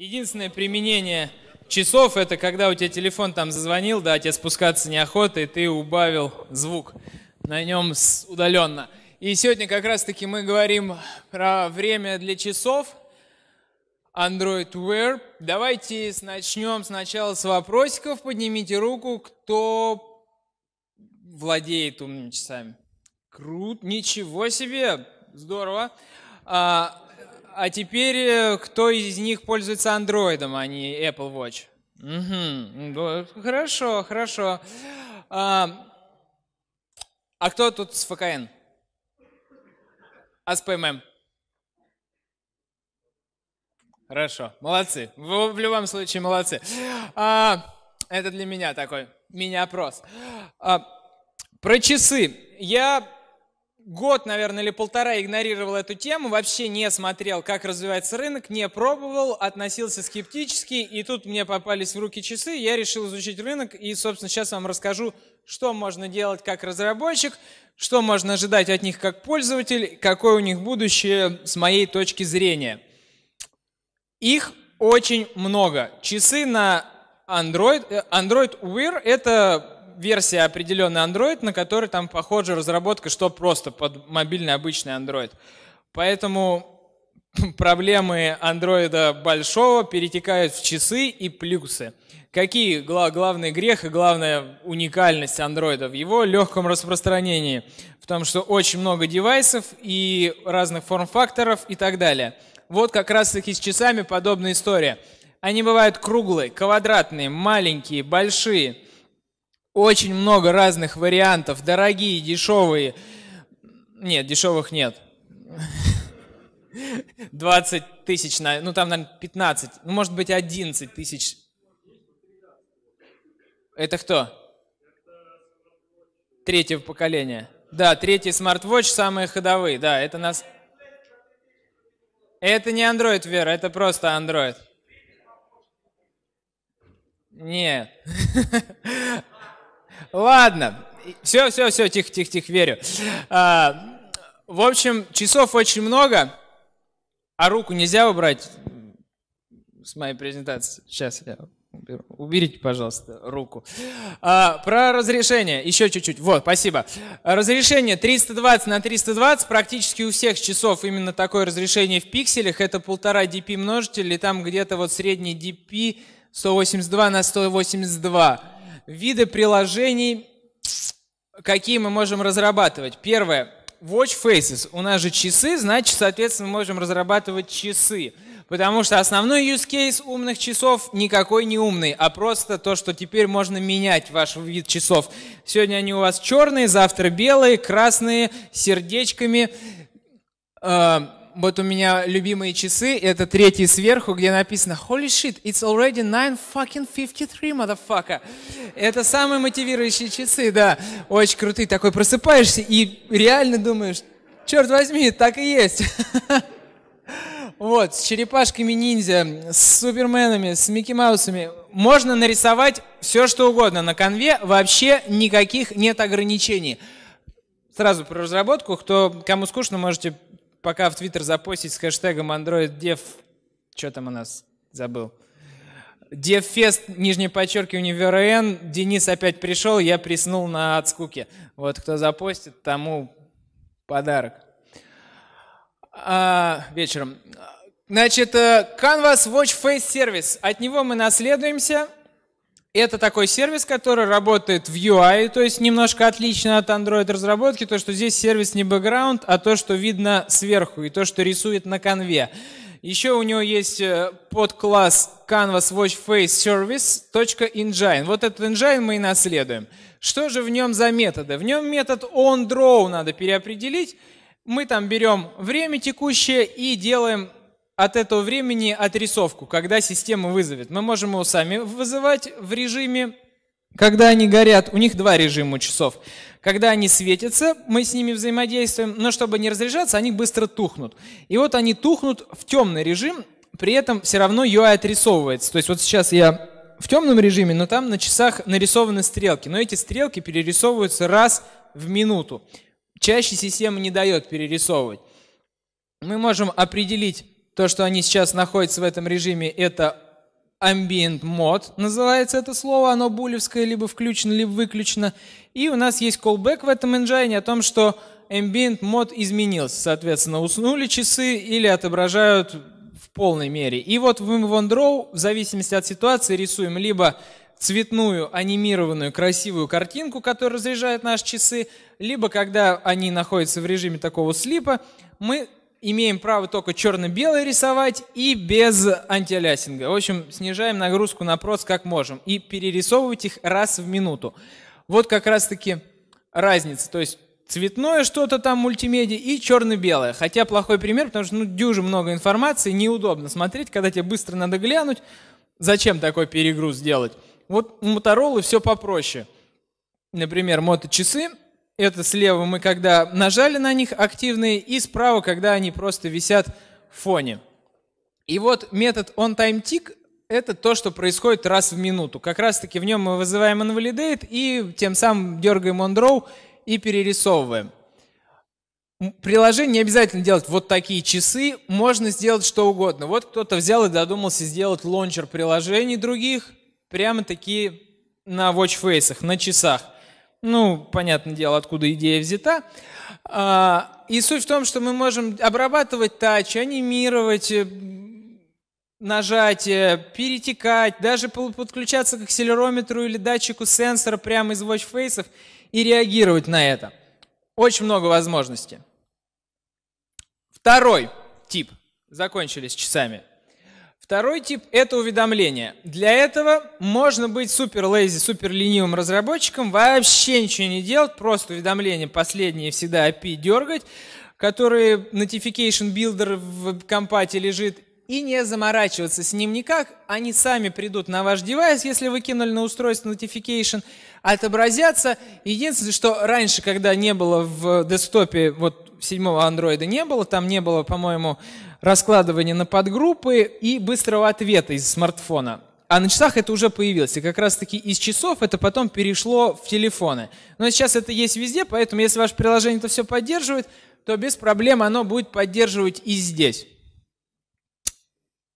Единственное применение часов – это когда у тебя телефон там зазвонил, да, тебе спускаться неохота, и ты убавил звук на нем удаленно. И сегодня как раз-таки мы говорим про время для часов – Android Wear. Давайте начнем сначала с вопросиков. Поднимите руку, кто владеет умными часами. Круто! ничего себе, здорово. А, а теперь э, кто из них пользуется андроидом, а не Apple Watch? Угу. Хорошо, хорошо. А, а кто тут с ФКН? А с ПММ? Хорошо, молодцы. Вы в любом случае молодцы. А, это для меня такой мини-опрос. А, про часы. Я год, наверное, или полтора игнорировал эту тему, вообще не смотрел, как развивается рынок, не пробовал, относился скептически, и тут мне попались в руки часы, я решил изучить рынок, и, собственно, сейчас вам расскажу, что можно делать как разработчик, что можно ожидать от них как пользователь, какое у них будущее с моей точки зрения. Их очень много. Часы на Android, э, Android Wear — это версия определенный Android, на который там похожа разработка, что просто под мобильный обычный Android. Поэтому проблемы андроида большого перетекают в часы и плюсы. Какие гла главный грех и главная уникальность андроида в его легком распространении? В том, что очень много девайсов и разных форм-факторов и так далее. Вот как раз таки с часами подобная история. Они бывают круглые, квадратные, маленькие, большие – очень много разных вариантов, дорогие, дешевые. Нет, дешевых нет. 20 тысяч, на, ну там, наверное, 15, ну может быть 11 тысяч. Это кто? Третье поколение. Да, третий смарт-вотч, самые ходовые, да, это нас... Это не Android, Вера, это просто Android. Нет. Ладно. Все, все, все, тихо, тихо, тихо, верю. А, в общем, часов очень много, а руку нельзя убрать с моей презентации. Сейчас я уберу. Уберите, пожалуйста, руку. А, про разрешение. Еще чуть-чуть. Вот, спасибо. Разрешение 320 на 320. Практически у всех часов именно такое разрешение в пикселях. Это полтора dp множитель, и там где-то вот средний dp 182 на 182 виды приложений, какие мы можем разрабатывать. Первое. Watch Faces. У нас же часы, значит, соответственно, мы можем разрабатывать часы. Потому что основной use case умных часов никакой не умный, а просто то, что теперь можно менять ваш вид часов. Сегодня они у вас черные, завтра белые, красные, сердечками. Э, вот у меня любимые часы, это третий сверху, где написано «Holy shit, it's already 9 fucking 53, motherfucker». Это самые мотивирующие часы, да. Очень крутые. Такой просыпаешься и реально думаешь, черт возьми, так и есть. Вот, с черепашками ниндзя, с суперменами, с Микки Маусами. Можно нарисовать все, что угодно на конве. Вообще никаких нет ограничений. Сразу про разработку. Кто, кому скучно, можете пока в Твиттер запостить с хэштегом Android Dev Что там у нас? Забыл. Девфест, нижнее подчеркивание, ВРН. Денис опять пришел, я приснул на отскуке Вот кто запостит, тому подарок. А, вечером. Значит, э, Canvas Watch Face Service. От него мы наследуемся. Это такой сервис, который работает в UI, то есть немножко отлично от Android разработки, то, что здесь сервис не бэкграунд, а то, что видно сверху и то, что рисует на конве. Еще у него есть э, подкласс Canvas Watch Face Service .engine. Вот этот engine мы и наследуем. Что же в нем за методы? В нем метод onDraw надо переопределить. Мы там берем время текущее и делаем от этого времени отрисовку, когда система вызовет. Мы можем его сами вызывать в режиме, когда они горят. У них два режима часов. Когда они светятся, мы с ними взаимодействуем, но чтобы не разряжаться, они быстро тухнут. И вот они тухнут в темный режим, при этом все равно UI отрисовывается. То есть вот сейчас я в темном режиме, но там на часах нарисованы стрелки. Но эти стрелки перерисовываются раз в минуту. Чаще система не дает перерисовывать. Мы можем определить то, что они сейчас находятся в этом режиме, это ambient mode, называется это слово, оно булевское, либо включено, либо выключено. И у нас есть callback в этом engine о том, что ambient mode изменился. Соответственно, уснули часы или отображают в полной мере. И вот в InVonDraw, в зависимости от ситуации, рисуем либо цветную анимированную красивую картинку, которая разряжает наши часы, либо когда они находятся в режиме такого слипа, мы имеем право только черно белое рисовать и без антиалиасинга. В общем, снижаем нагрузку на проц как можем и перерисовывать их раз в минуту. Вот как раз-таки разница. То есть цветное что-то там мультимедиа и черно-белое. Хотя плохой пример, потому что ну, дюже много информации, неудобно смотреть, когда тебе быстро надо глянуть. Зачем такой перегруз делать? Вот у Motorola все попроще. Например, моточасы часы это слева мы когда нажали на них активные, и справа, когда они просто висят в фоне. И вот метод onTimeTick — это то, что происходит раз в минуту. Как раз-таки в нем мы вызываем invalidate и тем самым дергаем onDraw и перерисовываем. Приложение не обязательно делать вот такие часы, можно сделать что угодно. Вот кто-то взял и додумался сделать лончер приложений других, прямо такие на watchface, на часах. Ну, понятное дело, откуда идея взята. А, и суть в том, что мы можем обрабатывать тач, анимировать э, нажатие, перетекать, даже подключаться к акселерометру или датчику сенсора прямо из watchface и реагировать на это. Очень много возможностей. Второй тип. Закончились часами. Второй тип – это уведомления. Для этого можно быть супер лейзи, супер ленивым разработчиком, вообще ничего не делать, просто уведомления последние всегда API дергать, которые notification builder в компате лежит, и не заморачиваться с ним никак. Они сами придут на ваш девайс, если вы кинули на устройство notification, отобразятся. Единственное, что раньше, когда не было в десктопе вот седьмого андроида не было, там не было, по-моему, раскладывания на подгруппы и быстрого ответа из смартфона. А на часах это уже появилось. И как раз-таки из часов это потом перешло в телефоны. Но сейчас это есть везде, поэтому если ваше приложение это все поддерживает, то без проблем оно будет поддерживать и здесь.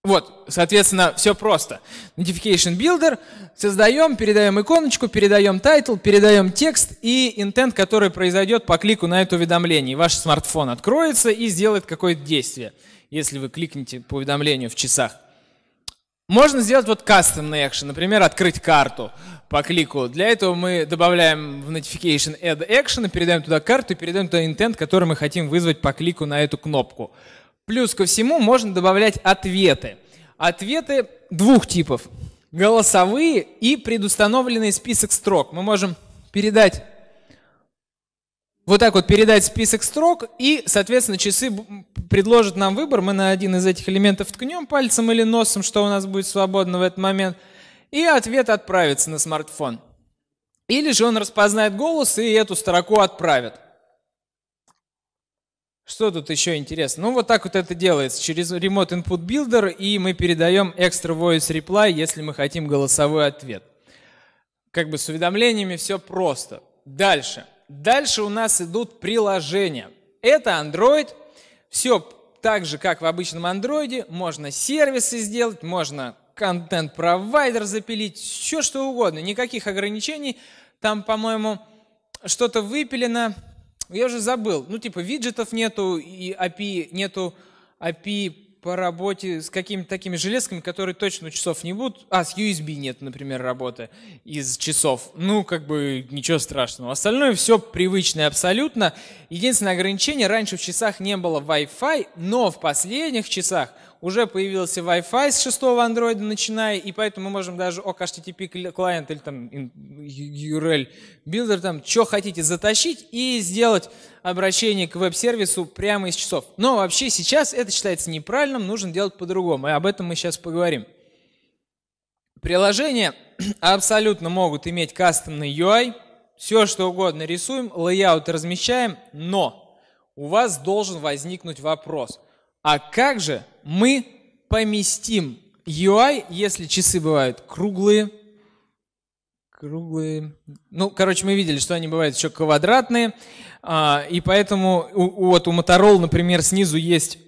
Вот, соответственно, все просто. Notification Builder, создаем, передаем иконочку, передаем тайтл, передаем текст и интент, который произойдет по клику на это уведомление. И ваш смартфон откроется и сделает какое-то действие, если вы кликнете по уведомлению в часах. Можно сделать вот кастомный экшен, например, открыть карту по клику. Для этого мы добавляем в notification add action, передаем туда карту и передаем туда интент, который мы хотим вызвать по клику на эту кнопку. Плюс ко всему можно добавлять ответы. Ответы двух типов. Голосовые и предустановленный список строк. Мы можем передать вот так вот передать список строк, и, соответственно, часы предложат нам выбор. Мы на один из этих элементов ткнем пальцем или носом, что у нас будет свободно в этот момент, и ответ отправится на смартфон. Или же он распознает голос и эту строку отправит. Что тут еще интересно? Ну, вот так вот это делается через Remote Input Builder, и мы передаем Extra Voice Reply, если мы хотим голосовой ответ. Как бы с уведомлениями все просто. Дальше. Дальше у нас идут приложения. Это Android. Все так же, как в обычном Android. Можно сервисы сделать, можно контент-провайдер запилить, все что угодно. Никаких ограничений. Там, по-моему, что-то выпилено. Ну, я уже забыл, ну типа виджетов нету, и API, нету API по работе с какими-то такими железками, которые точно часов не будут. А, с USB нет, например, работы из часов. Ну, как бы ничего страшного. Остальное все привычное абсолютно. Единственное ограничение, раньше в часах не было Wi-Fi, но в последних часах уже появился Wi-Fi с шестого Андроида начиная, и поэтому мы можем даже ок HTTP клиент или там URL builder там, что хотите, затащить и сделать обращение к веб-сервису прямо из часов. Но вообще сейчас это считается неправильным, нужно делать по-другому, и об этом мы сейчас поговорим. Приложения абсолютно могут иметь кастомный UI, все что угодно рисуем, лейаут размещаем, но у вас должен возникнуть вопрос, а как же мы поместим UI, если часы бывают круглые, круглые. Ну, короче, мы видели, что они бывают еще квадратные. А, и поэтому у, вот у Motorola, например, снизу есть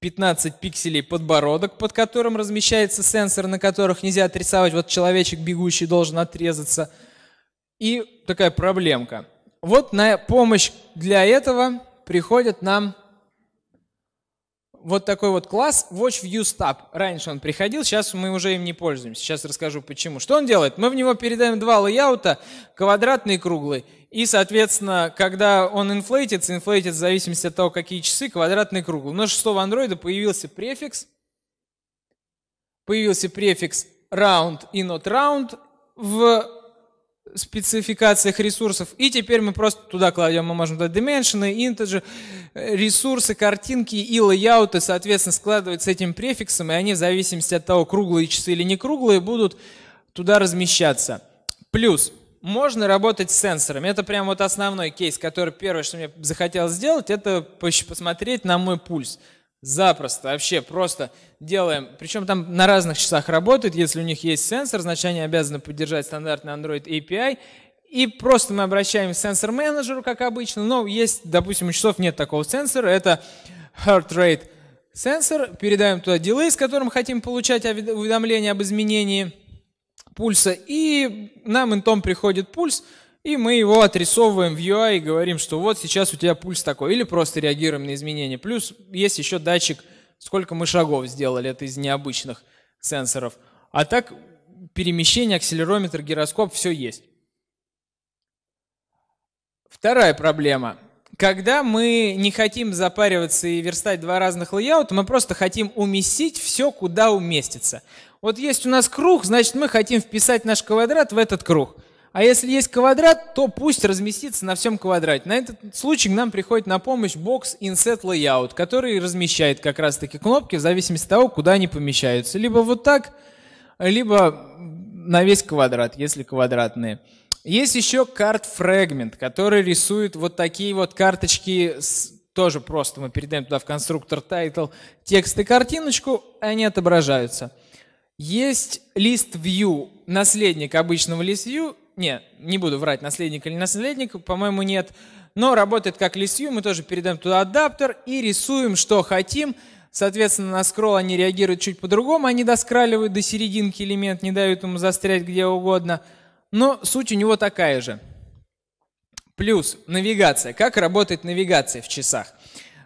15 пикселей подбородок, под которым размещается сенсор, на которых нельзя отрисовать. Вот человечек бегущий должен отрезаться. И такая проблемка. Вот на помощь для этого приходят нам вот такой вот класс Watch View Stab. Раньше он приходил, сейчас мы уже им не пользуемся. Сейчас расскажу почему. Что он делает? Мы в него передаем два лейаута, квадратный и круглый. И, соответственно, когда он инфлейтится, инфлейтится в зависимости от того, какие часы, квадратный и круглый. Но что в андроида появился префикс, появился префикс round и not round в спецификациях ресурсов. И теперь мы просто туда кладем, мы можем дать dimension, integer, э, ресурсы, картинки и лейауты, соответственно, складывать с этим префиксом, и они в зависимости от того, круглые часы или не круглые, будут туда размещаться. Плюс можно работать с сенсорами. Это прям вот основной кейс, который первое, что мне захотелось сделать, это посмотреть на мой пульс. Запросто, вообще просто делаем. Причем там на разных часах работают, Если у них есть сенсор, значит они обязаны поддержать стандартный Android API. И просто мы обращаемся к сенсор-менеджеру, как обычно. Но ну, есть, допустим, у часов нет такого сенсора. Это heart rate сенсор. Передаем туда дилей, с которым хотим получать уведомления об изменении пульса. И нам интом приходит пульс и мы его отрисовываем в UI и говорим, что вот сейчас у тебя пульс такой, или просто реагируем на изменения. Плюс есть еще датчик, сколько мы шагов сделали, это из необычных сенсоров. А так перемещение, акселерометр, гироскоп, все есть. Вторая проблема. Когда мы не хотим запариваться и верстать два разных лейаута, мы просто хотим уместить все, куда уместится. Вот есть у нас круг, значит мы хотим вписать наш квадрат в этот круг – а если есть квадрат, то пусть разместится на всем квадрате. На этот случай к нам приходит на помощь бокс Inset Layout, который размещает как раз таки кнопки в зависимости от того, куда они помещаются. Либо вот так, либо на весь квадрат, если квадратные. Есть еще карт фрагмент, который рисует вот такие вот карточки, с, тоже просто мы передаем туда в конструктор title текст и картиночку, они отображаются. Есть лист view, наследник обычного List view, не, не буду врать, наследник или наследник, по-моему, нет. Но работает как лисью, мы тоже передаем туда адаптер и рисуем, что хотим. Соответственно, на скролл они реагируют чуть по-другому, они доскраливают до серединки элемент, не дают ему застрять где угодно. Но суть у него такая же. Плюс навигация. Как работает навигация в часах?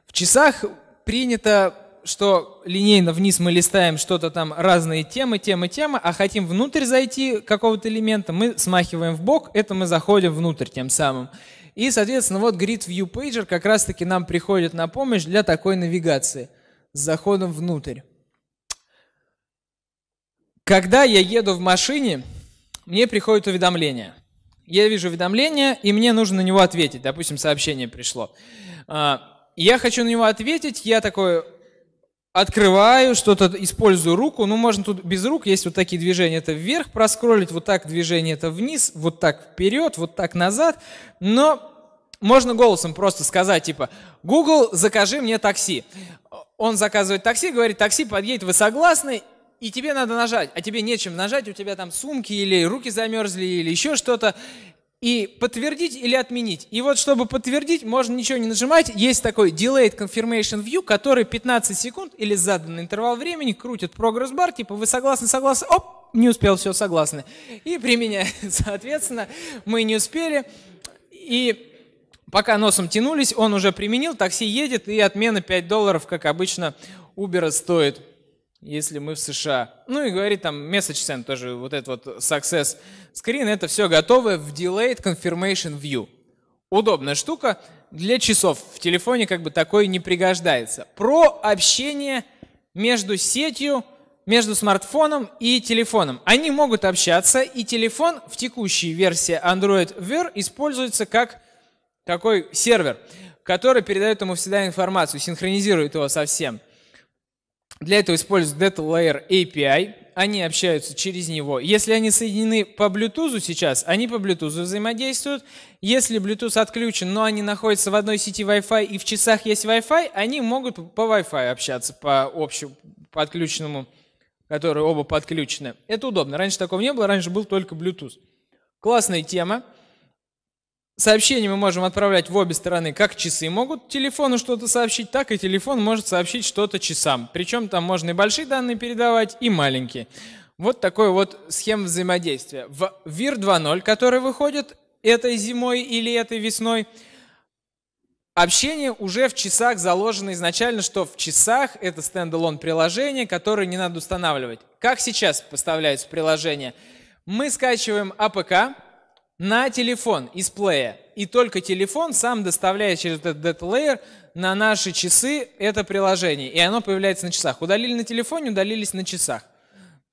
В часах принято что линейно вниз мы листаем что-то там, разные темы, темы, темы, а хотим внутрь зайти какого-то элемента, мы смахиваем в бок, это мы заходим внутрь тем самым. И, соответственно, вот Grid View Pager как раз-таки нам приходит на помощь для такой навигации с заходом внутрь. Когда я еду в машине, мне приходит уведомление. Я вижу уведомление, и мне нужно на него ответить. Допустим, сообщение пришло. А, я хочу на него ответить, я такой открываю, что-то использую руку. Ну, можно тут без рук, есть вот такие движения, это вверх проскроллить, вот так движение это вниз, вот так вперед, вот так назад. Но можно голосом просто сказать, типа, Google, закажи мне такси. Он заказывает такси, говорит, такси подъедет, вы согласны? И тебе надо нажать, а тебе нечем нажать, у тебя там сумки или руки замерзли, или еще что-то и подтвердить или отменить. И вот чтобы подтвердить, можно ничего не нажимать. Есть такой Delayed Confirmation View, который 15 секунд или заданный интервал времени крутит прогресс-бар, типа вы согласны, согласны, оп, не успел, все, согласны. И применяет. Соответственно, мы не успели. И пока носом тянулись, он уже применил, такси едет, и отмена 5 долларов, как обычно, Uber стоит если мы в США. Ну и говорит там message send тоже, вот этот вот success screen, это все готовое в delayed confirmation view. Удобная штука для часов. В телефоне как бы такое не пригождается. Про общение между сетью, между смартфоном и телефоном. Они могут общаться, и телефон в текущей версии Android Wear используется как такой сервер, который передает ему всегда информацию, синхронизирует его со всем. Для этого используют Data Layer API. Они общаются через него. Если они соединены по Bluetooth сейчас, они по Bluetooth взаимодействуют. Если Bluetooth отключен, но они находятся в одной сети Wi-Fi и в часах есть Wi-Fi, они могут по Wi-Fi общаться, по общему подключенному, которые оба подключены. Это удобно. Раньше такого не было, раньше был только Bluetooth. Классная тема. Сообщения мы можем отправлять в обе стороны. Как часы могут телефону что-то сообщить, так и телефон может сообщить что-то часам. Причем там можно и большие данные передавать, и маленькие. Вот такой вот схем взаимодействия. В ВИР 2.0, который выходит этой зимой или этой весной, Общение уже в часах заложено изначально, что в часах это стендалон приложение, которое не надо устанавливать. Как сейчас поставляются приложения? Мы скачиваем APK на телефон из плея. И только телефон сам доставляет через этот data layer на наши часы это приложение. И оно появляется на часах. Удалили на телефоне, удалились на часах.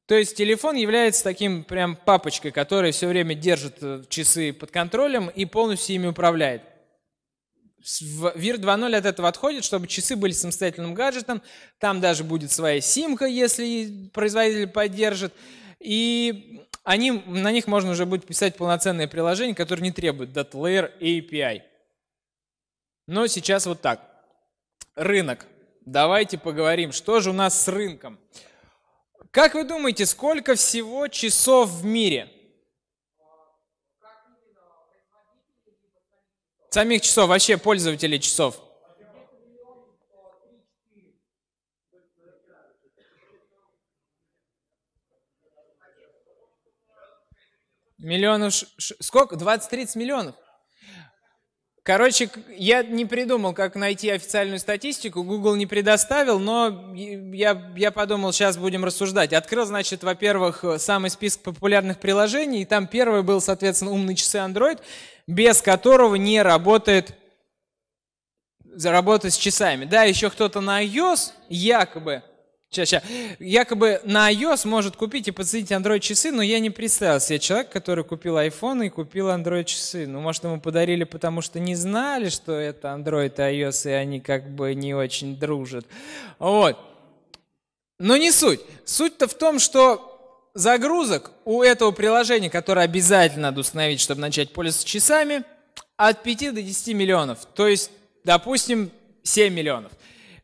То есть телефон является таким прям папочкой, которая все время держит э, часы под контролем и полностью ими управляет. Вир 2.0 от этого отходит, чтобы часы были самостоятельным гаджетом. Там даже будет своя симка, если производитель поддержит. И они, на них можно уже будет писать полноценные приложения, которые не требуют DataLayer API. Но сейчас вот так. Рынок. Давайте поговорим, что же у нас с рынком. Как вы думаете, сколько всего часов в мире? Самих часов, вообще пользователей часов. Миллионов... Ш... Сколько? 20-30 миллионов. Короче, я не придумал, как найти официальную статистику, Google не предоставил, но я, я подумал, сейчас будем рассуждать. Открыл, значит, во-первых, э, самый список популярных приложений, и там первый был, соответственно, умные часы Android, без которого не работает работа с часами. Да, еще кто-то на iOS якобы Сейчас, сейчас. Якобы на iOS может купить и подсоединить Android часы, но я не представил себе человек, который купил iPhone и купил Android часы. Ну, может, ему подарили, потому что не знали, что это Android и iOS, и они как бы не очень дружат. Вот. Но не суть. Суть-то в том, что загрузок у этого приложения, которое обязательно надо установить, чтобы начать пользоваться часами, от 5 до 10 миллионов. То есть, допустим, 7 миллионов.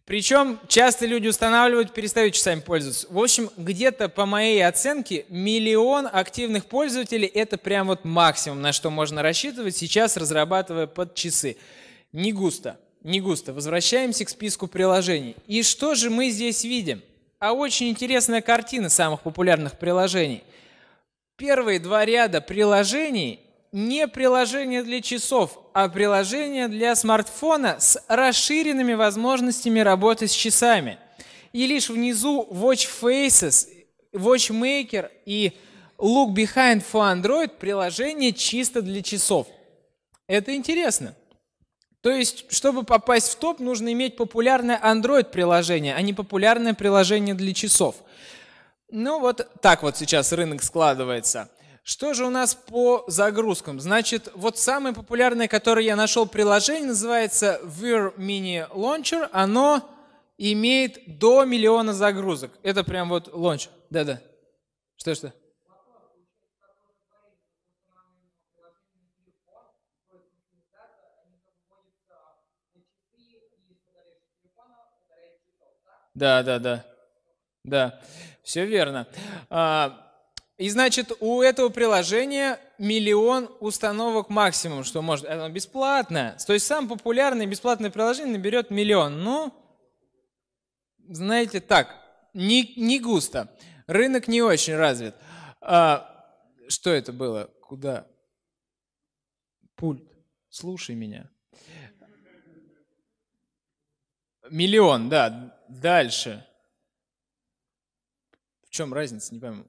Причем часто люди устанавливают, перестают часами пользоваться. В общем, где-то по моей оценке миллион активных пользователей – это прям вот максимум, на что можно рассчитывать сейчас, разрабатывая под часы. Не густо, не густо. Возвращаемся к списку приложений. И что же мы здесь видим? А очень интересная картина самых популярных приложений. Первые два ряда приложений не приложение для часов, а приложение для смартфона с расширенными возможностями работы с часами. И лишь внизу Watch Faces, Watch Maker и Look Behind for Android приложение чисто для часов. Это интересно. То есть, чтобы попасть в топ, нужно иметь популярное Android-приложение, а не популярное приложение для часов. Ну вот так вот сейчас рынок складывается – что же у нас по загрузкам? Значит, вот самое популярное, которое я нашел приложение, называется Vir Mini Launcher. Оно имеет до миллиона загрузок. Это прям вот лонч. Да-да. Что-что? Да, да, да. Да, все верно. А, и значит, у этого приложения миллион установок максимум, что может. Оно бесплатно. То есть самое популярное бесплатное приложение наберет миллион. Ну, знаете, так, не, не густо. Рынок не очень развит. А, что это было? Куда? Пульт. Слушай меня. Миллион, да. Дальше. В чем разница, не пойму.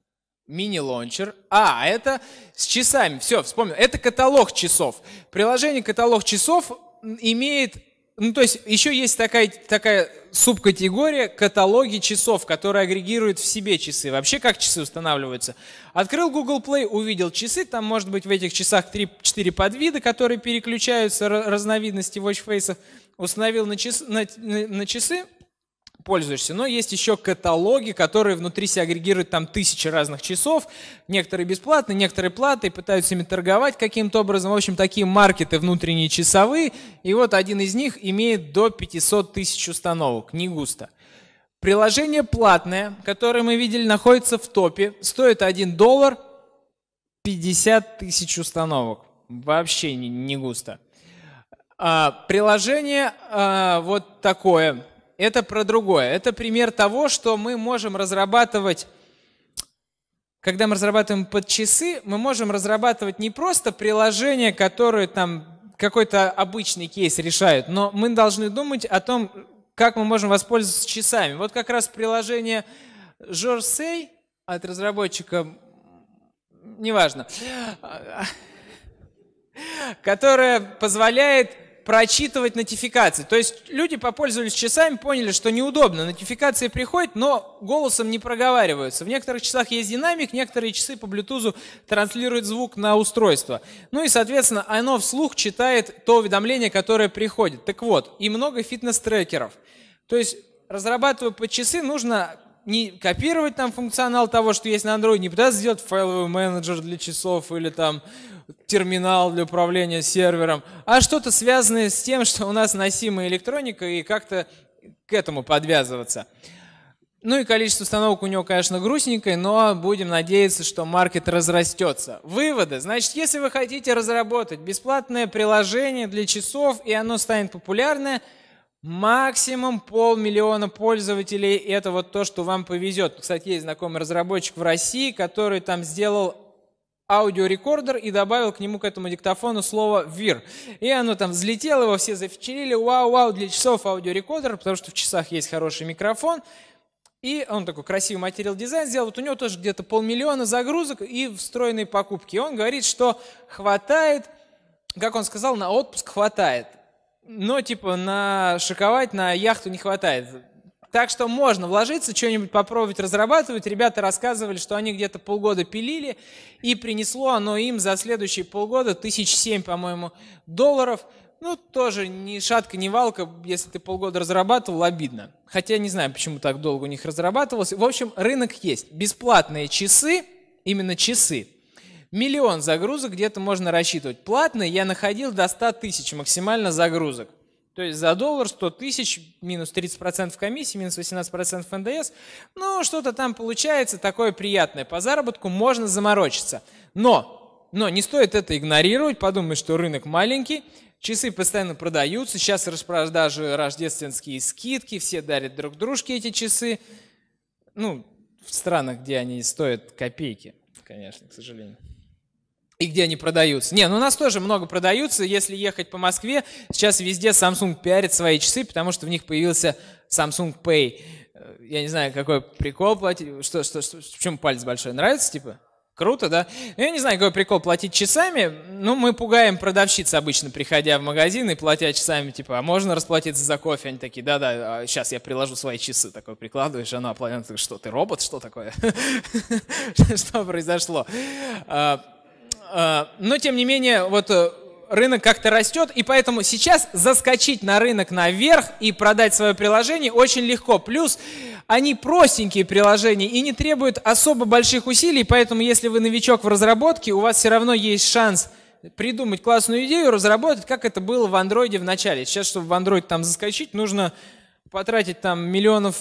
Мини-лончер. А, это с часами. Все, вспомнил. Это каталог часов. Приложение каталог часов имеет... Ну, то есть еще есть такая, такая субкатегория каталоги часов, которая агрегирует в себе часы. Вообще, как часы устанавливаются? Открыл Google Play, увидел часы, там может быть в этих часах 3-4 подвида, которые переключаются, разновидности watchface, установил на, час, на, на, на часы, пользуешься. Но есть еще каталоги, которые внутри себя агрегируют там тысячи разных часов. Некоторые бесплатные, некоторые платные, пытаются ими торговать каким-то образом. В общем, такие маркеты внутренние часовые. И вот один из них имеет до 500 тысяч установок. Не густо. Приложение платное, которое мы видели, находится в топе. Стоит 1 доллар 50 тысяч установок. Вообще не, не густо. А, приложение а, вот такое – это про другое. Это пример того, что мы можем разрабатывать, когда мы разрабатываем под часы, мы можем разрабатывать не просто приложение, которое там какой-то обычный кейс решают, но мы должны думать о том, как мы можем воспользоваться часами. Вот как раз приложение Жорсей от разработчика, неважно, которое позволяет прочитывать нотификации. То есть люди попользовались часами, поняли, что неудобно. Нотификации приходят, но голосом не проговариваются. В некоторых часах есть динамик, некоторые часы по Bluetooth транслируют звук на устройство. Ну и, соответственно, оно вслух читает то уведомление, которое приходит. Так вот, и много фитнес-трекеров. То есть разрабатывая под часы, нужно не копировать там функционал того, что есть на Android, не пытаться сделать файловый менеджер для часов или там терминал для управления сервером, а что-то связанное с тем, что у нас носимая электроника, и как-то к этому подвязываться. Ну и количество установок у него, конечно, грустненькое, но будем надеяться, что маркет разрастется. Выводы. Значит, если вы хотите разработать бесплатное приложение для часов, и оно станет популярное – Максимум полмиллиона пользователей – это вот то, что вам повезет. Кстати, есть знакомый разработчик в России, который там сделал аудиорекордер и добавил к нему, к этому диктофону, слово «вир». И оно там взлетело, его все зафичерили, вау-вау, для часов аудиорекордер, потому что в часах есть хороший микрофон. И он такой красивый материал дизайн сделал. Вот у него тоже где-то полмиллиона загрузок и встроенные покупки. И он говорит, что хватает, как он сказал, на отпуск хватает но типа на шиковать на яхту не хватает. Так что можно вложиться, что-нибудь попробовать разрабатывать. Ребята рассказывали, что они где-то полгода пилили, и принесло оно им за следующие полгода тысяч семь, по-моему, долларов. Ну, тоже ни шатка, ни валка, если ты полгода разрабатывал, обидно. Хотя не знаю, почему так долго у них разрабатывалось. В общем, рынок есть. Бесплатные часы, именно часы, миллион загрузок где-то можно рассчитывать. Платные я находил до 100 тысяч максимально загрузок. То есть за доллар 100 тысяч, минус 30% комиссии, минус 18% НДС. Ну, что-то там получается такое приятное. По заработку можно заморочиться. Но, но не стоит это игнорировать, подумать, что рынок маленький, часы постоянно продаются, сейчас распродажи рождественские скидки, все дарят друг дружке эти часы. Ну, в странах, где они стоят копейки, конечно, к сожалению и где они продаются. Не, ну у нас тоже много продаются. Если ехать по Москве, сейчас везде Samsung пиарит свои часы, потому что в них появился Samsung Pay. Э, я не знаю, какой прикол платить. Что, что, что, почему палец большой? Нравится, типа? Круто, да? Ну, я не знаю, какой прикол платить часами. Ну, мы пугаем продавщиц обычно, приходя в магазин и платя часами, типа, а можно расплатиться за кофе? Они такие, да-да, сейчас а я приложу свои часы. Такой прикладываешь, она оплатила. Что, ты робот? Что такое? Что произошло? А, Э, но, тем не менее, вот э, рынок как-то растет, и поэтому сейчас заскочить на рынок наверх и продать свое приложение очень легко. Плюс они простенькие приложения и не требуют особо больших усилий, поэтому если вы новичок в разработке, у вас все равно есть шанс придумать классную идею, разработать, как это было в андроиде в начале. Сейчас, чтобы в андроид там заскочить, нужно потратить там миллионов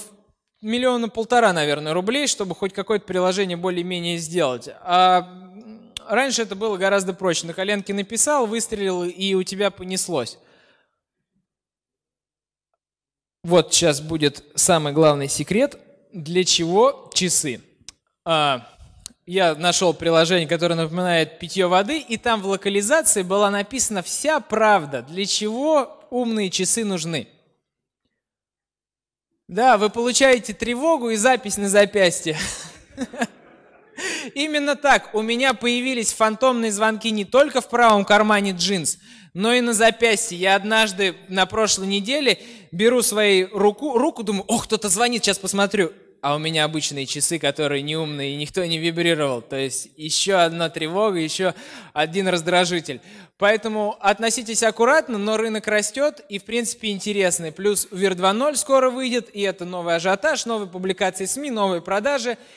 миллиона полтора, наверное, рублей, чтобы хоть какое-то приложение более-менее сделать. А раньше это было гораздо проще. На коленке написал, выстрелил, и у тебя понеслось. Вот сейчас будет самый главный секрет, для чего часы. А, я нашел приложение, которое напоминает питье воды, и там в локализации была написана вся правда, для чего умные часы нужны. Да, вы получаете тревогу и запись на запястье. Именно так. У меня появились фантомные звонки не только в правом кармане джинс, но и на запястье. Я однажды на прошлой неделе беру свою руку, руку думаю, ох, кто-то звонит, сейчас посмотрю. А у меня обычные часы, которые неумные, и никто не вибрировал. То есть еще одна тревога, еще один раздражитель. Поэтому относитесь аккуратно, но рынок растет и, в принципе, интересный. Плюс Вир 2.0 скоро выйдет, и это новый ажиотаж, новые публикации СМИ, новые продажи –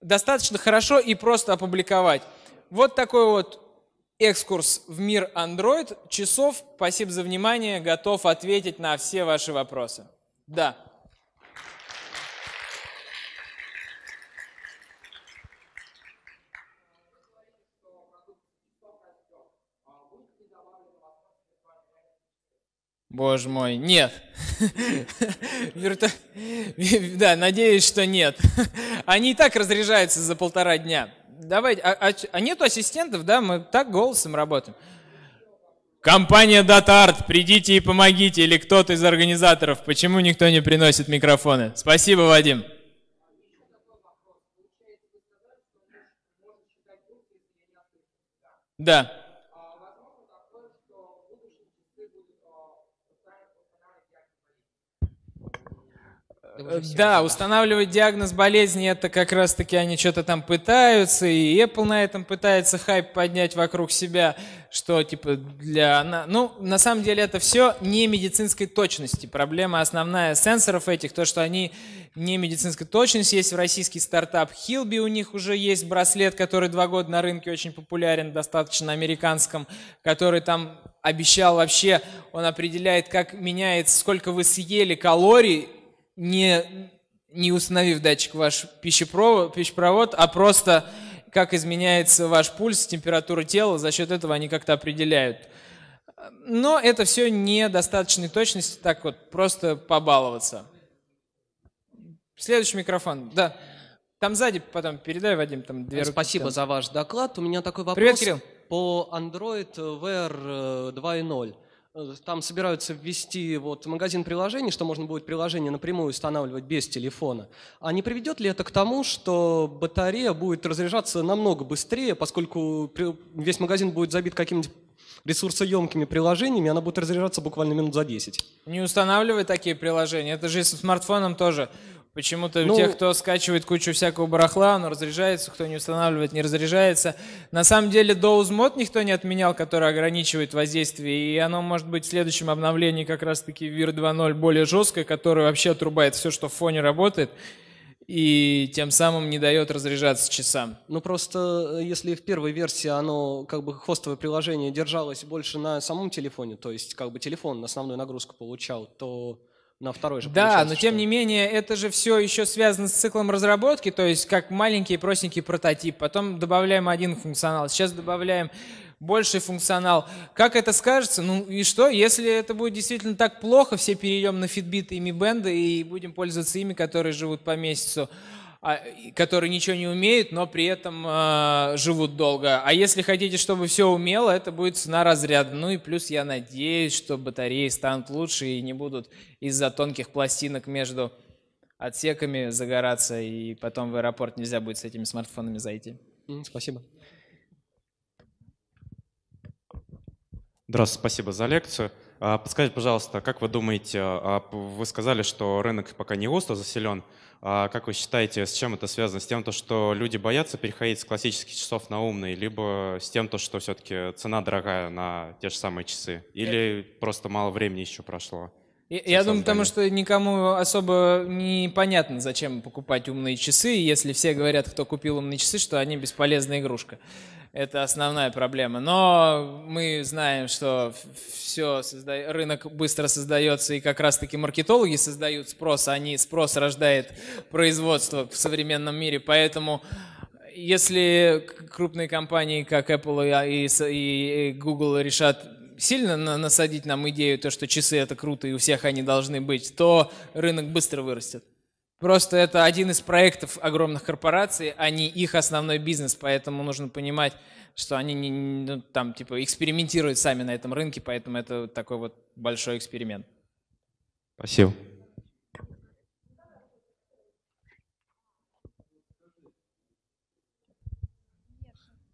достаточно хорошо и просто опубликовать. Вот такой вот экскурс в мир Android. Часов, спасибо за внимание, готов ответить на все ваши вопросы. Да. Боже мой, нет. Да, надеюсь, что нет. Они и так разряжаются за полтора дня. Давайте, а, а, а нету ассистентов, да? Мы так голосом работаем. Компания DataArt, придите и помогите, или кто-то из организаторов. Почему никто не приносит микрофоны? Спасибо, Вадим. Да. Да, устанавливать диагноз болезни, это как раз-таки они что-то там пытаются, и Apple на этом пытается хайп поднять вокруг себя, что типа для... Ну, на самом деле это все не медицинской точности. Проблема основная сенсоров этих, то, что они не медицинской точности. Есть российский стартап Хилби, у них уже есть браслет, который два года на рынке очень популярен, достаточно американском, который там обещал вообще, он определяет, как меняется, сколько вы съели калорий, не, не установив датчик ваш пищепровод, пищепровод, а просто как изменяется ваш пульс, температура тела, за счет этого они как-то определяют. Но это все недостаточной точности, так вот, просто побаловаться. Следующий микрофон, да. Там сзади потом передай, Вадим, там две руки. Спасибо за ваш доклад. У меня такой вопрос Привет, Кирилл. по Android VR 2.0. Э, Э, там собираются ввести вот магазин приложений, что можно будет приложение напрямую устанавливать без телефона. А не приведет ли это к тому, что батарея будет разряжаться намного быстрее, поскольку весь магазин будет забит какими нибудь ресурсоемкими приложениями, она будет разряжаться буквально минут за 10. Не устанавливай такие приложения. Это же и со смартфоном тоже. Почему-то ну, у тех, кто скачивает кучу всякого барахла, оно разряжается, кто не устанавливает, не разряжается. На самом деле доуз мод никто не отменял, который ограничивает воздействие, и оно может быть в следующем обновлении как раз-таки Vir 2.0 более жесткое, которое вообще отрубает все, что в фоне работает, и тем самым не дает разряжаться часам. Ну просто э, если в первой версии оно, как бы хостовое приложение держалось больше на самом телефоне, то есть как бы телефон основную нагрузку получал, то на второй же. Да, но тем не менее, это же все еще связано с циклом разработки, то есть как маленький простенький прототип, потом добавляем один функционал, сейчас добавляем больший функционал. Как это скажется? Ну и что, если это будет действительно так плохо, все перейдем на Fitbit и Mi Band и будем пользоваться ими, которые живут по месяцу. А, которые ничего не умеют, но при этом э, живут долго. А если хотите, чтобы все умело, это будет цена разряда. Ну и плюс я надеюсь, что батареи станут лучше и не будут из-за тонких пластинок между отсеками загораться, и потом в аэропорт нельзя будет с этими смартфонами зайти. Спасибо. Здравствуйте, спасибо за лекцию. А, подскажите, пожалуйста, как вы думаете, вы сказали, что рынок пока не густо заселен, а как вы считаете, с чем это связано? С тем, то, что люди боятся переходить с классических часов на умные, либо с тем, то, что все-таки цена дорогая на те же самые часы? Или просто мало времени еще прошло? Я, я думаю, потому что никому особо не понятно, зачем покупать умные часы, если все говорят, кто купил умные часы, что они бесполезная игрушка. Это основная проблема. Но мы знаем, что все созда... рынок быстро создается, и как раз-таки маркетологи создают спрос, а не спрос рождает производство в современном мире. Поэтому если крупные компании, как Apple и а, Google, решат сильно насадить нам идею, то, что часы это круто и у всех они должны быть, то рынок быстро вырастет. Просто это один из проектов огромных корпораций, а не их основной бизнес, поэтому нужно понимать, что они не, ну, там типа экспериментируют сами на этом рынке, поэтому это такой вот большой эксперимент. Спасибо.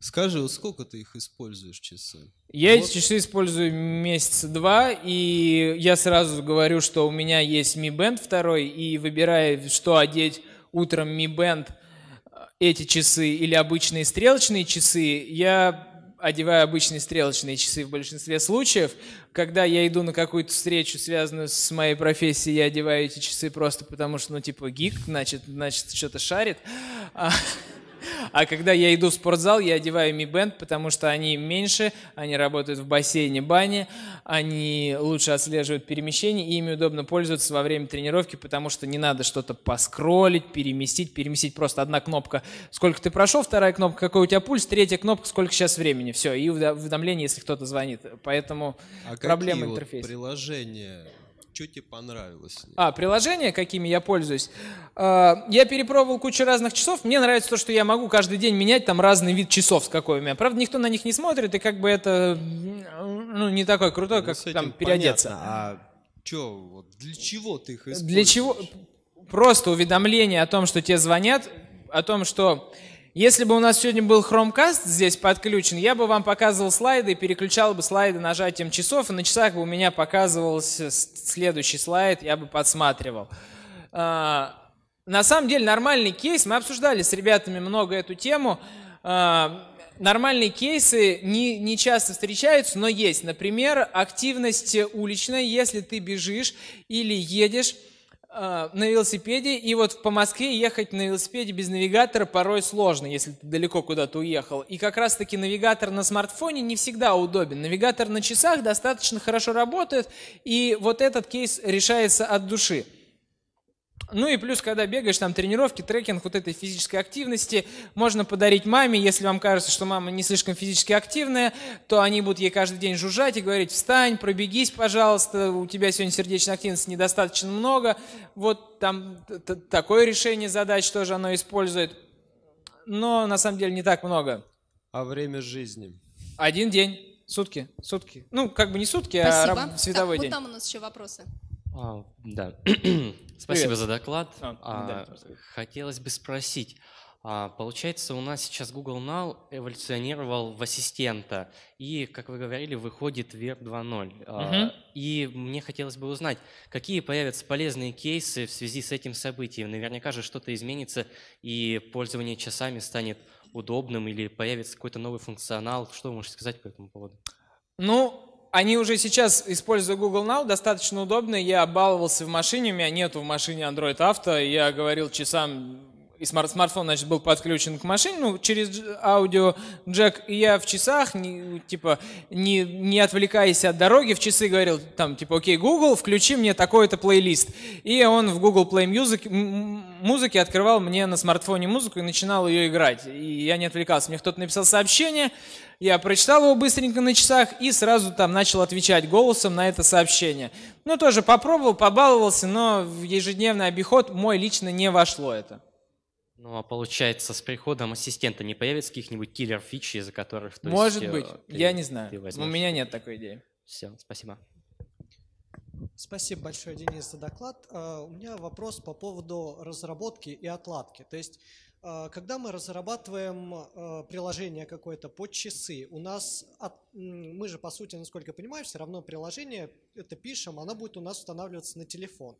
Скажи, вот сколько ты их используешь часы? Я вот. эти часы использую месяца два, и я сразу говорю, что у меня есть Mi Band 2, и выбирая, что одеть утром Mi Band, э, эти часы или обычные стрелочные часы, я одеваю обычные стрелочные часы в большинстве случаев. Когда я иду на какую-то встречу, связанную с моей профессией, я одеваю эти часы просто потому, что, ну, типа, гик, значит, значит, что-то шарит. А, а когда я иду в спортзал, я одеваю Mi Band, потому что они меньше, они работают в бассейне, бане, они лучше отслеживают перемещение, и ими удобно пользоваться во время тренировки, потому что не надо что-то поскролить, переместить, переместить просто одна кнопка, сколько ты прошел, вторая кнопка, какой у тебя пульс, третья кнопка, сколько сейчас времени, все, и уведомление, если кто-то звонит. Поэтому а проблема интерфейса. Вот приложения что тебе понравилось? А, приложения, какими я пользуюсь. А, я перепробовал кучу разных часов. Мне нравится то, что я могу каждый день менять там разный вид часов, с какой у меня. Правда, никто на них не смотрит, и как бы это ну, не такое крутой, ну, как там переодеться. А что, вот для чего ты их используешь? Для чего? Просто уведомление о том, что тебе звонят, о том, что если бы у нас сегодня был Chromecast здесь подключен, я бы вам показывал слайды и переключал бы слайды нажатием часов, и на часах бы у меня показывался следующий слайд, я бы подсматривал. А, на самом деле нормальный кейс, мы обсуждали с ребятами много эту тему, а, нормальные кейсы не, не часто встречаются, но есть. Например, активность уличная, если ты бежишь или едешь, Э, на велосипеде, и вот по Москве ехать на велосипеде без навигатора порой сложно, если ты далеко куда-то уехал. И как раз-таки навигатор на смартфоне не всегда удобен. Навигатор на часах достаточно хорошо работает, и вот этот кейс решается от души. Ну и плюс, когда бегаешь, там тренировки, трекинг вот этой физической активности можно подарить маме, если вам кажется, что мама не слишком физически активная, то они будут ей каждый день жужжать и говорить, встань, пробегись, пожалуйста, у тебя сегодня сердечной активности недостаточно много. Вот там такое решение задач тоже оно использует. Но на самом деле не так много. А время жизни? Один день, сутки, сутки. Ну, как бы не сутки, а Спасибо. а световой так, день. Вот там у нас еще вопросы. А, да. Спасибо Привет. за доклад. А, а, да, хотелось бы спросить. А, получается, у нас сейчас Google Now эволюционировал в ассистента, и, как вы говорили, выходит Вер 2.0. Uh-huh. И мне хотелось бы узнать, какие появятся полезные кейсы в связи с этим событием. Наверняка же что-то изменится, и пользование часами станет удобным, или появится какой-то новый функционал. Что вы можете сказать по этому поводу? Ну, они уже сейчас, используя Google Now, достаточно удобно. Я баловался в машине, у меня нету в машине Android Auto. Я говорил часам и смарт смартфон, значит, был подключен к машине, ну, через аудио джек, и я в часах, не, типа, не, не отвлекаясь от дороги, в часы говорил, там, типа, окей, Google, включи мне такой-то плейлист. И он в Google Play Music, музыки открывал мне на смартфоне музыку и начинал ее играть. И я не отвлекался. Мне кто-то написал сообщение, я прочитал его быстренько на часах и сразу там начал отвечать голосом на это сообщение. Ну, тоже попробовал, побаловался, но в ежедневный обиход мой лично не вошло это. Ну, а получается, с приходом ассистента не появится каких-нибудь киллер-фич, из-за которых... То Может есть, э, быть, ты, я не знаю. У меня нет такой идеи. Все, спасибо. Спасибо большое, Денис, за доклад. А, у меня вопрос по поводу разработки и отладки. То есть, а, когда мы разрабатываем а, приложение какое-то под часы, у нас, мы же, по сути, насколько я понимаю, все равно приложение, это пишем, оно будет у нас устанавливаться на телефон.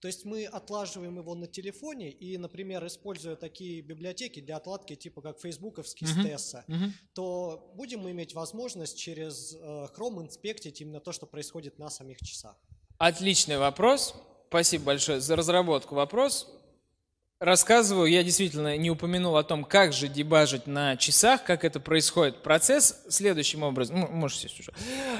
То есть мы отлаживаем его на телефоне и, например, используя такие библиотеки для отладки типа как фейсбуковский uh-huh. стесса, uh-huh. то будем мы иметь возможность через э, Chrome инспектить именно то, что происходит на самих часах. Отличный вопрос. Спасибо большое за разработку. Вопрос рассказываю, я действительно не упомянул о том, как же дебажить на часах, как это происходит. Процесс следующим образом, Можешь сесть уже.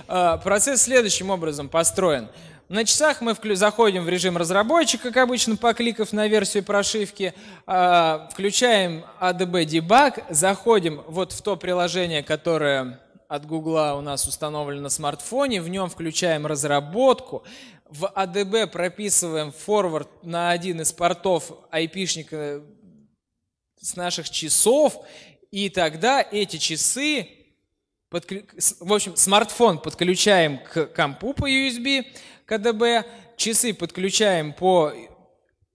А, процесс следующим образом построен. На часах мы заходим в режим разработчика, как обычно, покликав на версию прошивки, а, включаем ADB Debug, заходим вот в то приложение, которое от Google у нас установлено на смартфоне, в нем включаем разработку, в ADB прописываем форвард на один из портов айпишника с наших часов, и тогда эти часы, подклю... в общем, смартфон подключаем к компу по USB, КДБ, часы подключаем по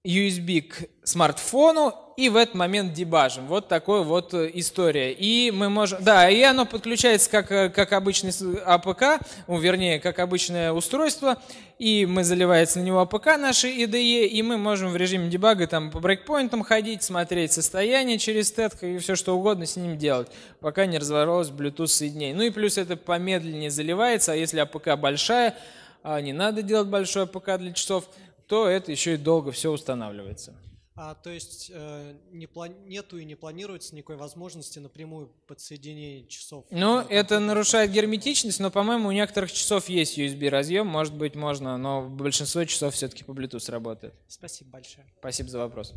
USB к смартфону и в этот момент дебажим. Вот такой вот э, история. И мы можем... Да, и оно подключается как, э, как обычный АПК, ну, вернее, как обычное устройство, и мы заливается на него АПК наши IDE, и мы можем в режиме дебага там по брейкпоинтам ходить, смотреть состояние через тетка и все что угодно с ним делать, пока не разворовалось Bluetooth соединение. Ну и плюс это помедленнее заливается, а если АПК большая, а не надо делать большое пк для часов, то это еще и долго все устанавливается. А, то есть э, не плани- нету и не планируется никакой возможности напрямую подсоединения часов? Ну, это нарушает герметичность, но, по-моему, у некоторых часов есть USB-разъем, может быть, можно, но большинство часов все-таки по Bluetooth работает. Спасибо большое. Спасибо за вопрос.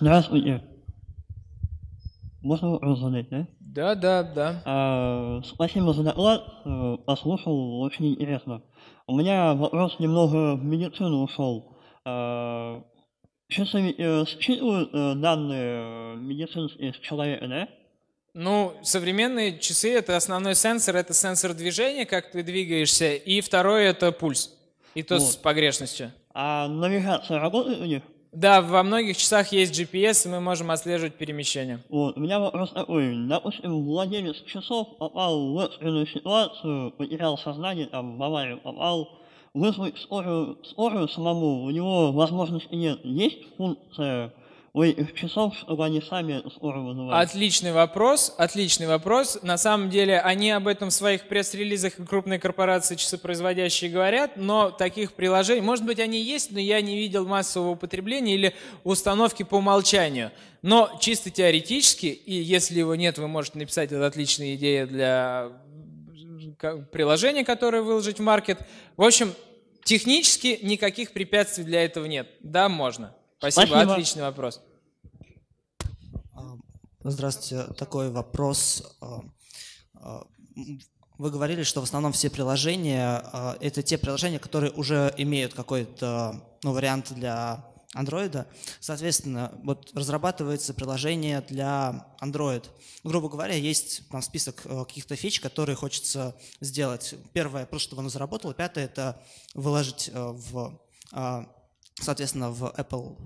Здравствуйте. Можно вопрос задать, да? Да, да, да. А, спасибо за доклад. Э, послушал очень интересно. У меня вопрос немного в медицину ушел. А, считывают данные медицинские с человека, да? Ну, современные часы это основной сенсор, это сенсор движения, как ты двигаешься, и второй это пульс. И то вот. с погрешностью. А навигация работает у них? Да, во многих часах есть GPS, и мы можем отслеживать перемещение. Вот, у меня вопрос такой. Допустим, владелец часов попал в экстренную ситуацию, потерял сознание, там, в аварию попал, вызвать скорую, скорую самому, у него возможности нет. Есть функция часов, чтобы они сами скоро вызывали. Отличный вопрос, отличный вопрос. На самом деле, они об этом в своих пресс-релизах и крупные корпорации часопроизводящие говорят, но таких приложений, может быть, они есть, но я не видел массового употребления или установки по умолчанию. Но чисто теоретически, и если его нет, вы можете написать, это отличная идея для приложения, которое выложить в маркет. В общем, технически никаких препятствий для этого нет. Да, можно. Спасибо, Спасибо. отличный вопрос. Здравствуйте. Такой вопрос. Э, э, вы говорили, что в основном все приложения э, — это те приложения, которые уже имеют какой-то ну, вариант для Android. Соответственно, вот разрабатывается приложение для Android. Грубо говоря, есть там список каких-то фич, которые хочется сделать. Первое, просто чтобы оно заработало. Пятое — это выложить в, соответственно, в Apple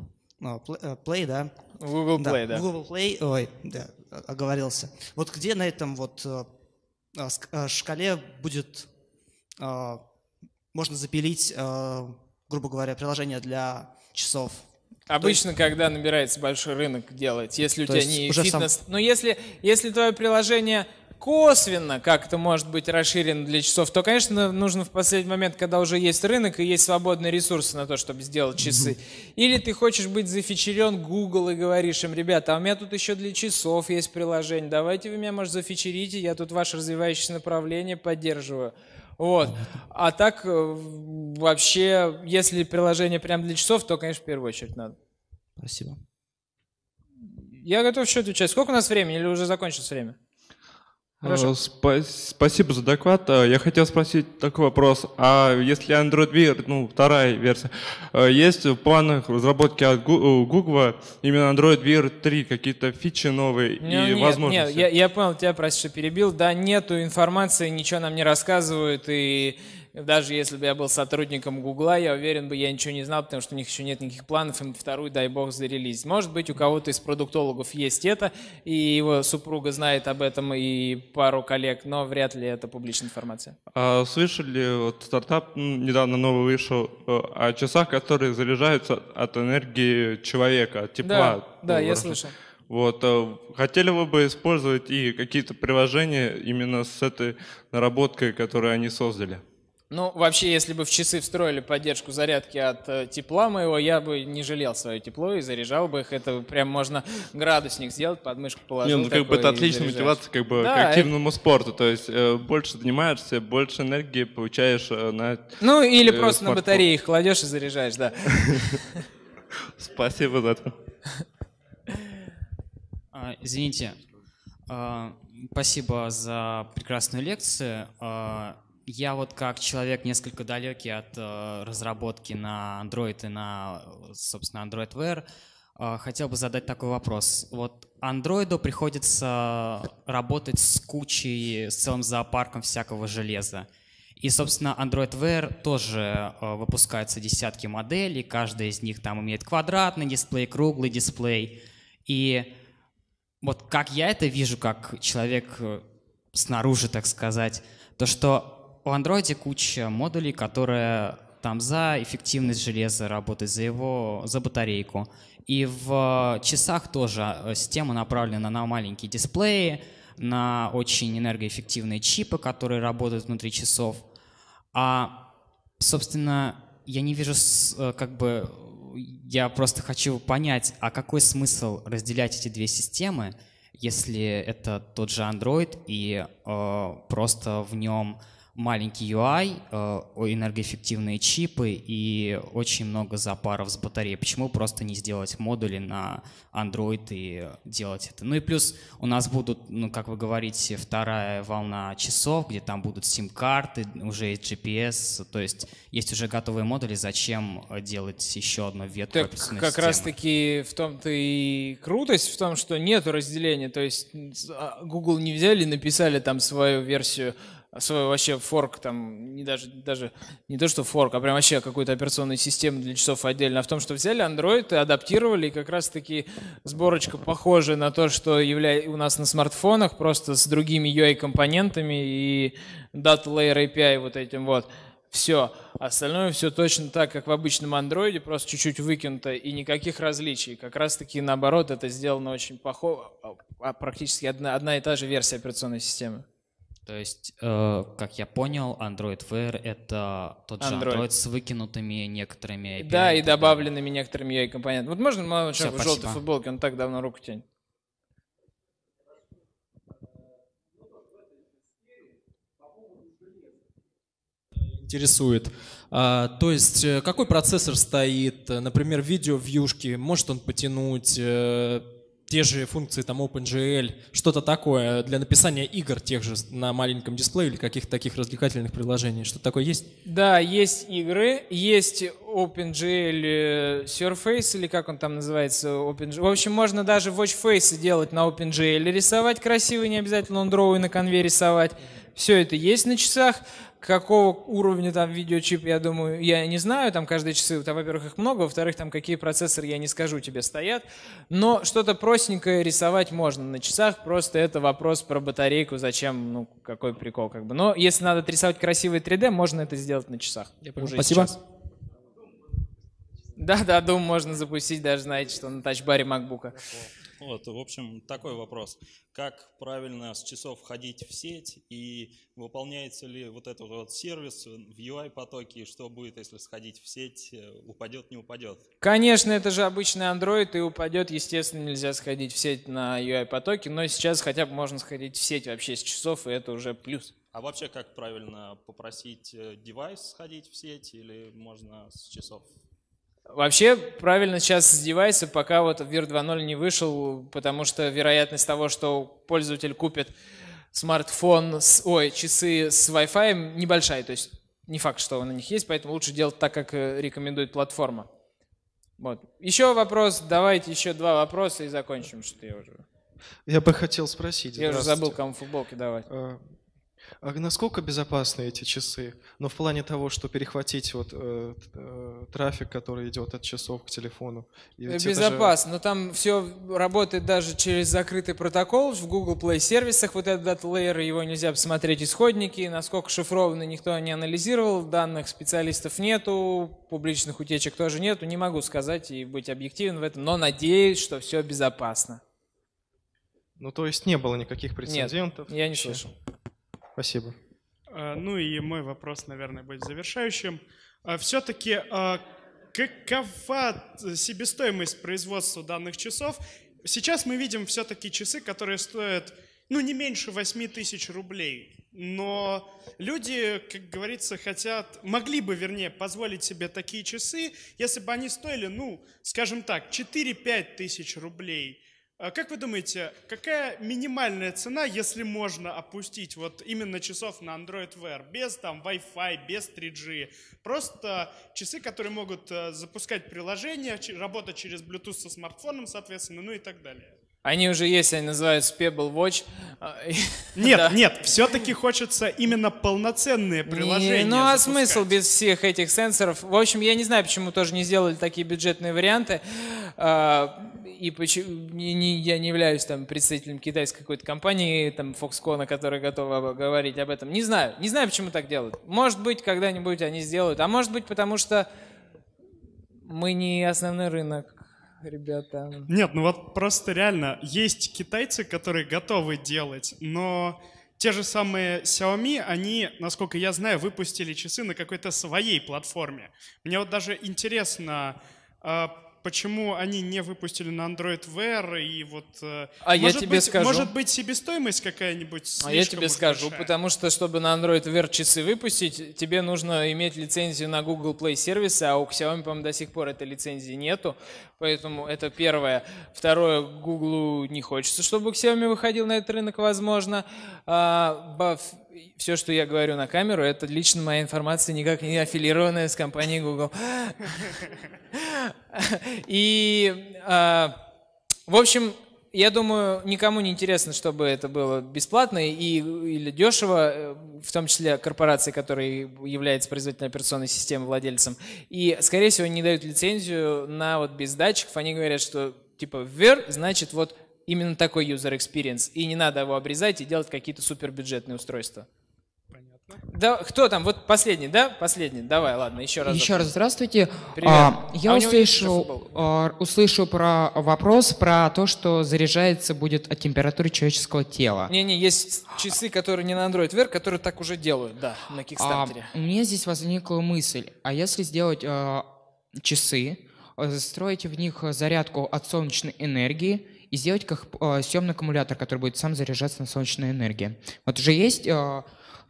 ну, Play, да? Google Play, да. да. Google Play, ой, да, а, оговорился. Вот где на этом вот э, а, э, шкале будет, можно запилить, грубо говоря, приложение для часов? Обычно, есть... когда набирается большой рынок делать, если у тебя не фитнес... Сам... Ну, Но если, если твое приложение косвенно как-то может быть расширен для часов, то, конечно, нужно в последний момент, когда уже есть рынок и есть свободные ресурсы на то, чтобы сделать часы. Или ты хочешь быть зафичерен Google и говоришь им, ребята, а у меня тут еще для часов есть приложение, давайте вы меня, может, зафичерите, я тут ваше развивающее направление поддерживаю. Вот. А так э, вообще, если приложение прям для часов, то, конечно, в первую очередь надо. Спасибо. Я готов еще отвечать. Сколько у нас времени или уже закончилось время? Э, Хорошо. Спа- спасибо за доклад. Э, я хотел спросить такой вопрос. А если Android Wear, ну, вторая версия, э, есть в планах разработки от Google именно Android Wear 3, какие-то фичи новые ну, и нет, возможности? Нет, я, я понял тебя, прости, что перебил. Да, нету информации, ничего нам не рассказывают, и даже если бы я был сотрудником Гугла, я уверен бы, я ничего не знал, потому что у них еще нет никаких планов, им вторую, дай бог, зарелизить. Может быть, у кого-то из продуктологов есть это, и его супруга знает об этом и пару коллег, но вряд ли это публичная информация. А, слышали, вот стартап недавно новый вышел, э, о часах, которые заряжаются от энергии человека, от тепла. Да, да я слышал. Вот. Э, хотели бы использовать и какие-то приложения именно с этой наработкой, которую они создали? Ну, вообще, если бы в часы встроили поддержку зарядки от э, тепла моего, я бы не жалел свое тепло и заряжал бы их. Это прям можно градусник сделать, подмышку положить. Не, ну, как бы это отличная мотивация как бы, да, к активному это... спорту. То есть э, больше занимаешься, больше энергии получаешь э, на Ну, или э, просто смартфон. на батарее их кладешь и заряжаешь, да. Спасибо за это. А, извините. А, спасибо за прекрасную лекцию. А, я вот как человек несколько далекий от э, разработки на Android и на, э, собственно, Android Wear, э, хотел бы задать такой вопрос. Вот Android приходится работать с кучей, с целым зоопарком всякого железа. И, собственно, Android Wear тоже э, выпускаются десятки моделей, каждая из них там имеет квадратный дисплей, круглый дисплей. И вот как я это вижу, как человек э, снаружи, так сказать, то что у Android куча модулей, которые там за эффективность железа работают, за его, за батарейку. И в часах тоже э, система направлена на маленькие дисплеи, на очень энергоэффективные чипы, которые работают внутри часов. А, собственно, я не вижу, э, как бы, я просто хочу понять, а какой смысл разделять эти две системы, если это тот же Android и э, просто в нем маленький UI, э, энергоэффективные чипы и очень много запаров с батареей. Почему просто не сделать модули на Android и делать это? Ну и плюс у нас будут, ну, как вы говорите, вторая волна часов, где там будут сим-карты, уже есть GPS, то есть есть уже готовые модули, зачем э, делать еще одну ветку так как системы? раз-таки в том-то и крутость в том, что нету разделения, то есть а, Google не взяли, написали там свою версию свой вообще форк, там, не даже, даже не то, что форк, а прям вообще какую-то операционную систему для часов отдельно, а в том, что взяли Android и адаптировали, и как раз-таки сборочка похожа на то, что является у нас на смартфонах, просто с другими UI-компонентами и Data Layer API вот этим вот. Все. Остальное все точно так, как в обычном андроиде, просто чуть-чуть выкинуто и никаких различий. Как раз-таки наоборот, это сделано очень похоже, а, а, практически одна, одна и та же версия операционной системы. То есть, э, как я понял, Android Wear — это тот Android. же Android с выкинутыми некоторыми API. Да, и добавленными некоторыми UI-компонентами. Вот можно молодой человек в желтой футболке, он так давно руку тянет. интересует. А, то есть э, какой процессор стоит, э, например, видео в юшке, может он потянуть э, те же функции там OpenGL, что-то такое для написания игр тех же на маленьком дисплее или каких-то таких развлекательных приложений? Что-то такое есть? Да, есть игры, есть OpenGL э, Surface, или как он там называется, OpenGL. В общем, можно даже Watch Face делать на OpenGL, рисовать красивый, не обязательно он дровый на конве рисовать все это есть на часах. Какого уровня там видеочип, я думаю, я не знаю. Там каждые часы, там, во-первых, их много, во-вторых, там какие процессоры, я не скажу, тебе стоят. Но что-то простенькое рисовать можно на часах. Просто это вопрос про батарейку, зачем, ну, какой прикол, как бы. Но если надо рисовать красивые 3D, можно это сделать на часах. Я Уже Спасибо. Сейчас. Да, да, дум можно запустить, даже знаете, что на тачбаре макбука. Вот, в общем, такой вопрос. Как правильно с часов входить в сеть и выполняется ли вот этот вот сервис в UI-потоке? Что будет, если сходить в сеть? Э, упадет, не упадет? Конечно, это же обычный Android и упадет. Естественно, нельзя сходить в сеть на UI-потоке, но сейчас хотя бы можно сходить в сеть вообще с часов, и это уже плюс. А вообще как правильно попросить э, девайс сходить в сеть или можно с часов Вообще, правильно сейчас издевайся, пока вот Вир 2.0 не вышел, потому что вероятность того, что пользователь купит смартфон, с, ой, часы с Wi-Fi небольшая, то есть не факт, что он на них есть, поэтому лучше делать так, как э, рекомендует платформа. Вот. Еще вопрос, давайте еще два вопроса и закончим, что я уже... Я бы хотел спросить. Я уже забыл, кому футболки давать. Э, а насколько безопасны эти часы? Но ну, в плане того, что перехватить вот э, э, трафик, который идет от часов к телефону. Безопасно, даже... но там все работает даже через закрытый протокол в Google Play сервисах. Вот этот лейер, его нельзя посмотреть исходники, насколько шифрованы, никто не анализировал, данных специалистов нету, публичных утечек тоже нету. Не могу сказать и быть объективен в этом, но надеюсь, что все безопасно. Ну, то есть не было никаких прецедентов? Нет, я не слышал. Спасибо. Э, ну и мой вопрос, наверное, будет завершающим. Э, все-таки э, какова себестоимость производства данных часов? Сейчас мы видим все-таки часы, которые стоят ну, не меньше 8 тысяч рублей. Но люди, как говорится, хотят, могли бы, вернее, позволить себе такие часы, если бы они стоили, ну, скажем так, 4-5 тысяч рублей – а как вы думаете, какая минимальная цена, если можно опустить вот именно часов на Android Wear, без там Wi-Fi, без 3G, просто часы, которые могут э, запускать приложения, работать через Bluetooth со смартфоном, соответственно, ну и так далее? Они уже есть, они называются Pebble Watch. А, нет, да. нет, все-таки хочется именно полноценные приложения. Не, ну а запускать. смысл без всех этих сенсоров? В общем, я не знаю, почему тоже не сделали такие бюджетные варианты. А, и почему я не являюсь там представителем китайской какой-то компании, там Foxconn, которая готова говорить об этом. Не знаю, не знаю, почему так делают. Может быть, когда-нибудь они сделают, а может быть, потому что мы не основной рынок ребята. Нет, ну вот просто реально есть китайцы, которые готовы делать, но те же самые Xiaomi, они, насколько я знаю, выпустили часы на какой-то своей платформе. Мне вот даже интересно, а, почему они не выпустили на Android Wear и вот... Э, а может я тебе быть, скажу. Может быть, себестоимость какая-нибудь А я тебе скажу, большая. потому что, чтобы на Android Wear часы выпустить, тебе нужно иметь лицензию на Google Play сервисы, а у Xiaomi, по-моему, до сих пор этой лицензии нету, поэтому это первое. Второе, Google не хочется, чтобы Xiaomi выходил на этот рынок, возможно. А, все, что я говорю на камеру, это лично моя информация, никак не аффилированная с компанией Google. И, а, в общем, я думаю, никому не интересно, чтобы это было бесплатно и, или дешево, э, в том числе корпорации, которые является производителем операционной системы владельцем. И, скорее всего, не дают лицензию на вот без датчиков. Они говорят, что типа вверх, значит вот именно такой user experience. И не надо его обрезать и делать какие-то супербюджетные устройства. Да, кто там? Вот последний, да? Последний. Давай, ладно, еще раз. Еще раз здравствуйте. Привет. А, я а услышал, услышал а, про вопрос про то, что заряжается будет от температуры человеческого тела. Не-не, есть часы, которые не на Android Wear, которые так уже делают, да, на Кикстартере. А, у меня здесь возникла мысль, а если сделать а, часы, э, строить в них э, зарядку от солнечной энергии, и сделать как э, съемный аккумулятор, который будет сам заряжаться на солнечной энергии. Вот уже есть э,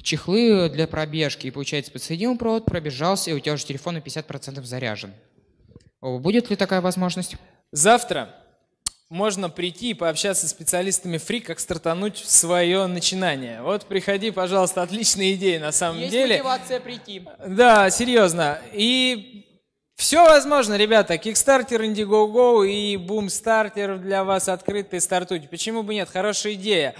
чехлы для пробежки, и получается подсоединил провод, пробежался, и у тебя уже телефон на 50% заряжен. Будет ли такая возможность? Завтра можно прийти и пообщаться с специалистами фри, как стартануть в свое начинание. Вот приходи, пожалуйста, отличные идеи на самом Есть деле. Есть мотивация прийти. Да, серьезно. И все возможно, ребята. Kickstarter, Indiegogo и Boomstarter для вас открыты. Стартуйте. Почему бы нет? Хорошая идея.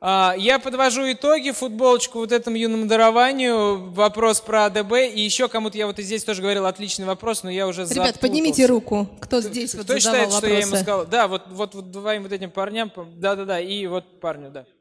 А, я подвожу итоги, футболочку вот этому юному дарованию, вопрос про АДБ, и еще кому-то я вот и здесь тоже говорил отличный вопрос, но я уже Ребят, запутался. поднимите руку, кто, здесь кто вот задавал считает, вопросы. что я ему сказал? Да, вот, вот, вот двоим вот этим парням, да-да-да, и вот парню, да.